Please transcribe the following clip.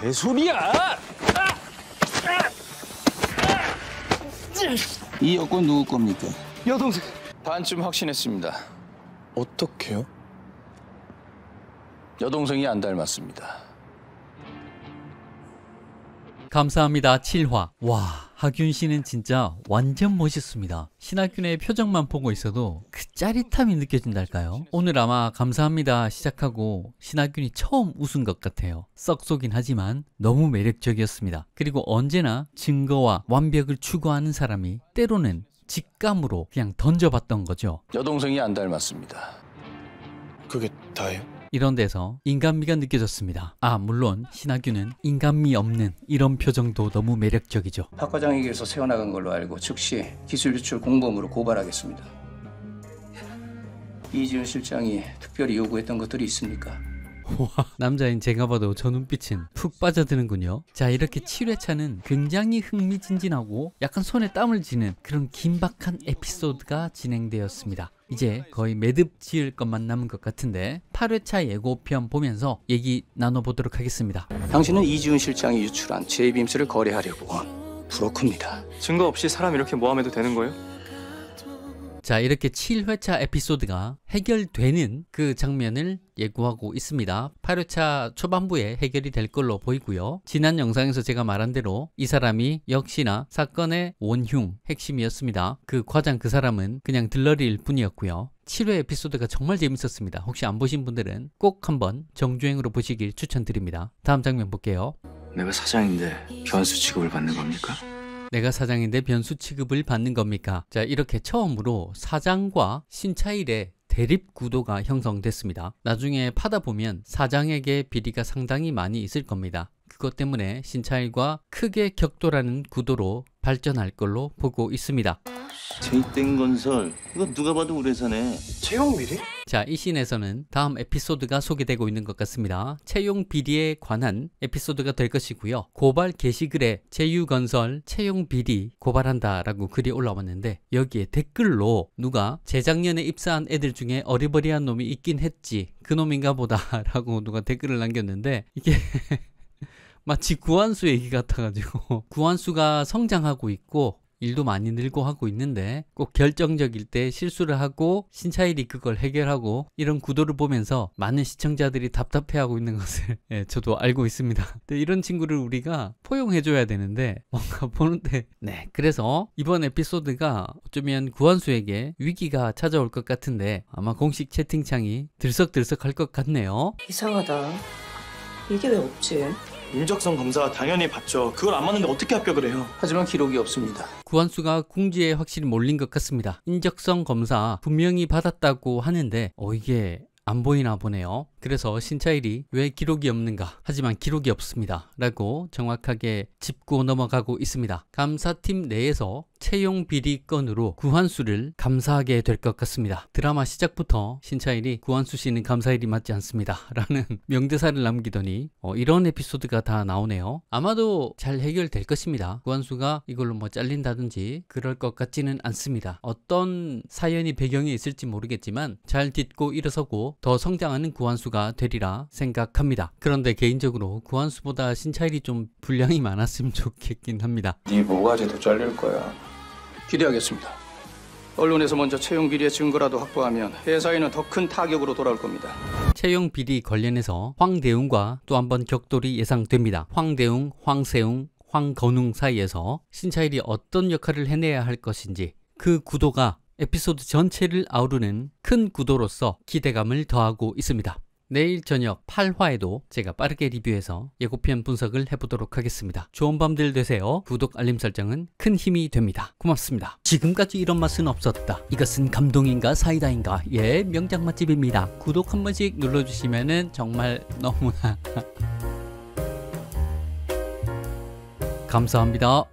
개소리야! 이 여권 누구 겁니까? 여동생. 반쯤 확신했습니다. 어떻게요? 여동생이 안 닮았습니다. 감사합니다. 7화. 와. 하균 씨는 진짜 완전 멋있습니다. 신하균의 표정만 보고 있어도 그 짜릿함이 느껴진달까요? 오늘 아마 감사합니다 시작하고 신하균이 처음 웃은 것 같아요. 썩소긴 하지만 너무 매력적이었습니다. 그리고 언제나 증거와 완벽을 추구하는 사람이 때로는 직감으로 그냥 던져봤던 거죠. 여동생이 안 닮았습니다. 그게 다예요? 이런 데서 인간미가 느껴졌습니다. 아 물론 신하균은 인간미 없는 이런 표정도 너무 매력적이죠. 박 과장에게서 새어나간 걸로 알고 즉시 기술 유출 공범으로 고발하겠습니다. 이지훈 실장이 특별히 요구했던 것들이 있습니까? 와, 남자인 제가 봐도 저 눈빛은 푹 빠져드는군요. 자, 이렇게 7회차는 굉장히 흥미진진하고 약간 손에 땀을 쥐는 그런 긴박한 에피소드가 진행되었습니다. 이제 거의 매듭 지을 것만 남은 것 같은데 8회차 예고편 보면서 얘기 나눠보도록 하겠습니다. 당신은 이지훈 실장이 유출한 제이빔스를 거래하려고 브로커입니다. 증거 없이 사람 이렇게 모함해도 되는 거예요? 자 이렇게 7회차 에피소드가 해결되는 그 장면을 예고하고 있습니다. 8회차 초반부에 해결이 될 걸로 보이고요. 지난 영상에서 제가 말한 대로 이 사람이 역시나 사건의 원흉, 핵심이었습니다. 그 과장 그 사람은 그냥 들러리일 뿐이었고요. 7회 에피소드가 정말 재밌었습니다. 혹시 안 보신 분들은 꼭 한번 정주행으로 보시길 추천드립니다. 다음 장면 볼게요. 내가 사장인데 변수 취급을 받는 겁니까? 내가 사장인데 변수 취급을 받는 겁니까? 자 이렇게 처음으로 사장과 신차일의 대립 구도가 형성됐습니다. 나중에 파다 보면 사장에게 비리가 상당히 많이 있을 겁니다. 그것 때문에 신차일과 크게 격돌하는 구도로 발전할 걸로 보고 있습니다. 아, 제이땡건설 이거 누가 봐도 우리 회사네 채용 미리? 자, 이 씬에서는 다음 에피소드가 소개되고 있는 것 같습니다. 채용 비리에 관한 에피소드가 될 것이고요. 고발 게시글에 제유건설 채용 비리 고발한다라고 글이 올라왔는데 여기에 댓글로 누가 재작년에 입사한 애들 중에 어리버리한 놈이 있긴 했지 그놈인가 보다라고 누가 댓글을 남겼는데 이게 마치 구한수 얘기 같아가지고 구한수가 성장하고 있고 일도 많이 늘고 하고 있는데 꼭 결정적일 때 실수를 하고 신차일이 그걸 해결하고 이런 구도를 보면서 많은 시청자들이 답답해하고 있는 것을 예, 저도 알고 있습니다. 이런 친구를 우리가 포용해줘야 되는데 뭔가 보는데 네 그래서 이번 에피소드가 어쩌면 구한수에게 위기가 찾아올 것 같은데 아마 공식 채팅창이 들썩들썩할 것 같네요. 이상하다. 이게 왜 없지? 인적성 검사 당연히 받죠 그걸 안 맞는데 어떻게 합격을 해요? 하지만 기록이 없습니다. 구한수가 궁지에 확실히 몰린 것 같습니다. 인적성 검사 분명히 받았다고 하는데 어 이게 안 보이나 보네요. 그래서 신차일이 왜 기록이 없는가 하지만 기록이 없습니다 라고 정확하게 짚고 넘어가고 있습니다 감사팀 내에서 채용 비리 건으로 구한수를 감사하게 될 것 같습니다 드라마 시작부터 신차일이 구한수 씨는 감사일이 맞지 않습니다 라는 명대사를 남기더니 어, 이런 에피소드가 다 나오네요 아마도 잘 해결될 것입니다 구한수가 이걸로 뭐 잘린다든지 그럴 것 같지는 않습니다 어떤 사연이 배경에 있을지 모르겠지만 잘 딛고 일어서고 더 성장하는 구한수 구수가 되리라 생각합니다. 그런데 개인적으로 구한수보다 신차일이 좀 분량이 많았으면 좋겠긴 합니다. 네 모가지도 잘릴 거야. 기대하겠습니다. 언론에서 먼저 채용 비리의 증거라도 확보하면 회사에는 더 큰 타격으로 돌아올 겁니다. 채용 비리 관련해서 황대웅과 또 한번 격돌이 예상됩니다. 황대웅, 황세웅, 황건웅 사이에서 신차일이 어떤 역할을 해내야 할 것인지 그 구도가 에피소드 전체를 아우르는 큰 구도로서 기대감을 더하고 있습니다. 내일 저녁 8화에도 제가 빠르게 리뷰해서 예고편 분석을 해보도록 하겠습니다. 좋은 밤들 되세요. 구독, 알림 설정은 큰 힘이 됩니다. 고맙습니다. 지금까지 이런 맛은 없었다. 이것은 감동인가 사이다인가 예 명장 맛집입니다. 구독 한 번씩 눌러주시면 정말 너무나 감사합니다.